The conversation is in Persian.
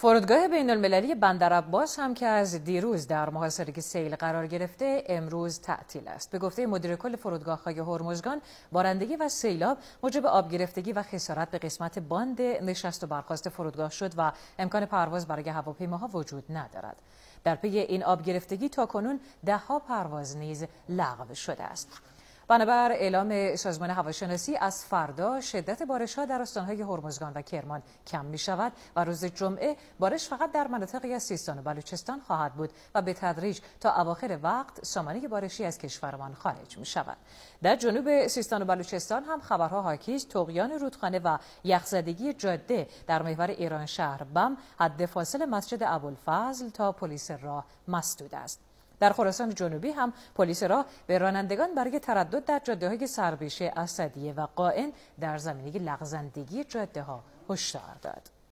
فرودگاه بین المللی بندر هم که از دیروز در محاصره سیل قرار گرفته امروز تعطیل است به گفته مدیر کل فرودگاه های هرمزگان بارندگی و سیلاب موجب آب گرفتگی و خسارت به قسمت باند نشست و برخواست فرودگاه شد و امکان پرواز برای هواپیماها وجود ندارد در پی این آب گرفتگی تا کنون ده ها پرواز نیز لغو شده است بنابر اعلام سازمان هواشناسی از فردا شدت بارش ها در استانهای هرمزگان و کرمان کم می شود و روز جمعه بارش فقط در مناطقی سیستان و بلوچستان خواهد بود و به تدریج تا اواخر وقت سامانه بارشی از کشورمان خارج می شود در جنوب سیستان و بلوچستان هم خبرها حاکی تقیان رودخانه و یخزدگی جاده در محور ایران شهر بم حد فاصل مسجد ابوالفضل تا پلیس راه مسدود است در خراسان جنوبی هم پلیس را به رانندگان برای تردد در جاده های سربیشه اسدیه و قائن در زمینه لغزندگی جاده ها هشدار داد.